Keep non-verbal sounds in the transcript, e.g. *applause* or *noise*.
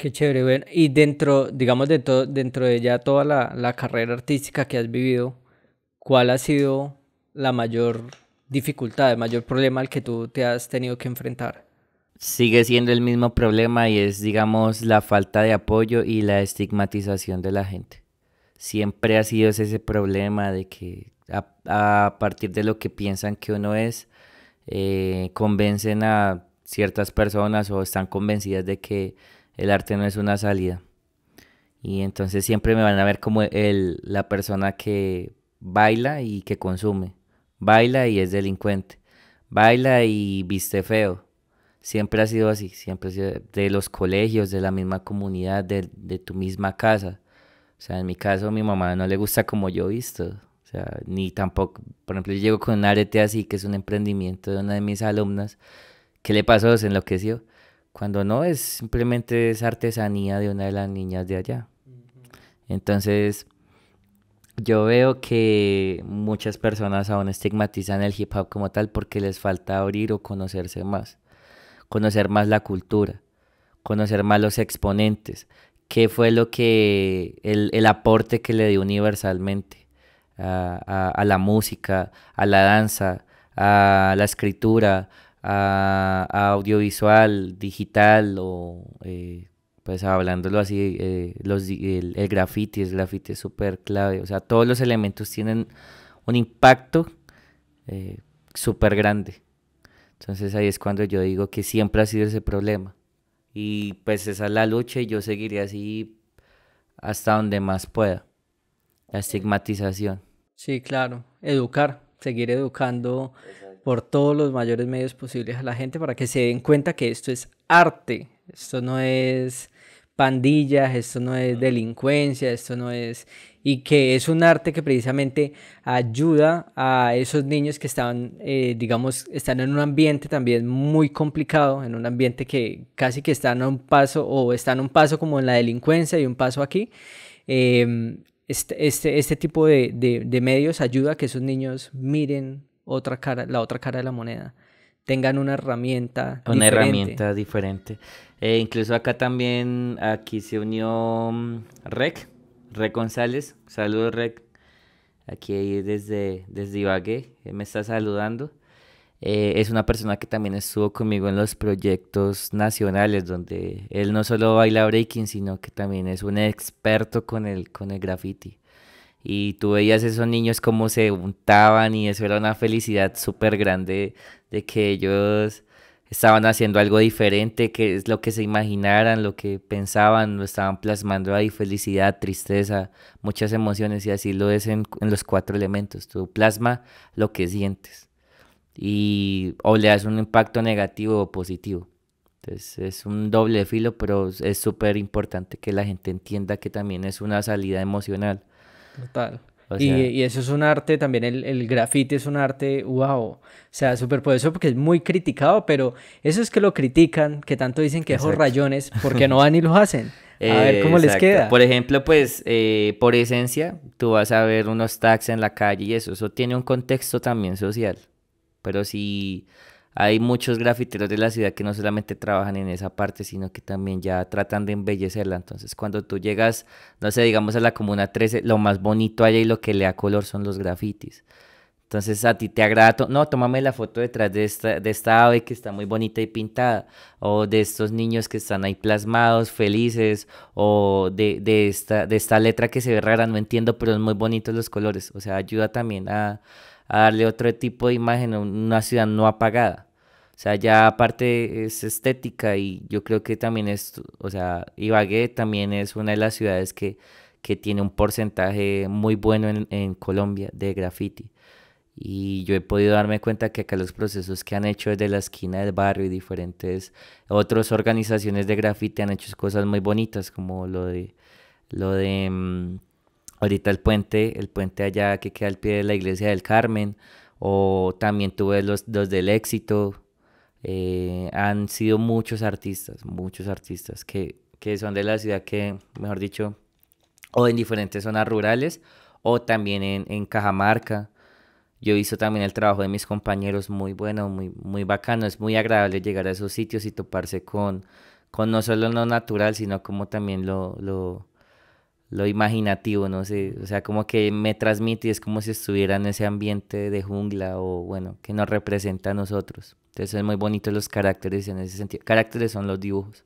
Qué chévere, Y dentro, digamos, de todo, dentro de ya toda la, la, carrera artística que has vivido, ¿cuál ha sido la mayor dificultad, el mayor problema al que tú te has tenido que enfrentar? Sigue siendo el mismo problema y es, digamos, la falta de apoyo y la estigmatización de la gente. Siempre ha sido ese problema de que a, a partir de lo que piensan que uno es, eh, convencen a ciertas personas o están convencidas de que el arte no es una salida. Y entonces siempre me van a ver como el, la persona que baila y que consume, baila y es delincuente, baila y viste feo. Siempre ha sido así, siempre ha sido de los colegios, de la misma comunidad, de, de tu misma casa. O sea, en mi caso mi mamá no le gusta como yo visto. O sea, ni tampoco, por ejemplo, yo llego con un arete así, que es un emprendimiento de una de mis alumnas. ¿Qué le pasó? Se enloqueció. Cuando no, es simplemente es artesanía de una de las niñas de allá. Entonces, yo veo que muchas personas aún estigmatizan el hip hop como tal porque les falta abrir o conocerse más, conocer más la cultura, conocer más los exponentes, qué fue lo que, el, aporte que le dio universalmente a la música, a la danza, a la escritura, a, audiovisual, digital o, eh, pues hablándolo así, eh, los, el, el, graffiti, el graffiti es súper clave. O sea, todos los elementos tienen un impacto eh, súper grande. Entonces ahí es cuando yo digo que siempre ha sido ese problema. Y pues esa es la lucha y yo seguiré así hasta donde más pueda. La estigmatización. Sí, claro. Educar, seguir educando por todos los mayores medios posibles a la gente para que se den cuenta que esto es arte, esto no es pandillas, esto no es delincuencia, esto no es... Y que es un arte que precisamente ayuda a esos niños que están, eh, digamos, están en un ambiente también muy complicado, en un ambiente que casi que están a un paso o están a un paso como en la delincuencia y un paso aquí. Em, este, este, este, tipo de, de, de medios ayuda a que esos niños miren otra cara, la otra cara de la moneda. Tengan una herramienta una herramienta diferente. Eh, incluso acá también, aquí se unió mm, Rec, Rec González. Saludos, Rec. Aquí desde, desde Ibagué, eh, me está saludando. Eh, es una persona que también estuvo conmigo en los proyectos nacionales, donde él no solo baila breaking, sino que también es un experto con el, con el graffiti y tú veías esos niños como se untaban y eso era una felicidad súper grande de que ellos estaban haciendo algo diferente, que es lo que se imaginaran, lo que pensaban, lo estaban plasmando ahí, felicidad, tristeza, muchas emociones y así lo es en, los cuatro elementos, tú plasma lo que sientes y o le das un impacto negativo o positivo. Entonces es un doble filo, pero es súper importante que la gente entienda que también es una salida emocional. Total. y, eso es un arte, también el, el es un arte, wow. O sea, súper poderoso porque es muy criticado, pero eso es que lo critican, que tanto dicen que esos rayones, porque no *laughs* van y lo hacen. A ver eh, cómo les queda. Por ejemplo, pues eh, por esencia, tú vas a ver unos tags en la calle y eso, eso tiene un contexto también social. Pero si hay muchos grafiteros de la ciudad que no solamente trabajan en esa parte, sino que también ya tratan de embellecerla. Entonces, cuando tú llegas, no sé, digamos a la Comuna 13, lo más bonito allá y lo que le da color son los grafitis. Entonces a ti te agrada, no, tómame la foto detrás de esta, de esta ave que está muy bonita y pintada, o de estos niños que están ahí plasmados, felices, o de, de, esta, de esta letra que se ve rara, no entiendo, pero es muy bonitos los colores. O sea, ayuda también a, darle otro tipo de imagen a una ciudad no apagada. O sea, ya aparte es estética y yo creo que también es, o sea, Ibagué también es una de las ciudades que, tiene un porcentaje muy bueno en, en Colombia de graffiti y yo he podido darme cuenta que acá los procesos que han hecho desde la esquina del barrio y diferentes otras organizaciones de grafite han hecho cosas muy bonitas como lo de lo de mm, ahorita el puente el puente allá que queda al pie de la iglesia del Carmen o también tuve los del éxito eh, han sido muchos artistas muchos artistas que, son de la ciudad que mejor dicho o en diferentes zonas rurales o también en, en Cajamarca yo he visto también el trabajo de mis compañeros muy bueno, muy, muy bacano. Es muy agradable llegar a esos sitios y toparse con, con no solo lo natural, sino como también lo, lo, lo imaginativo, no sé. O sea, como que me transmite y es como si estuviera en ese ambiente de jungla o, bueno, que nos representa a nosotros. Entonces es muy bonito los caracteres en ese sentido. Caracteres son los dibujos.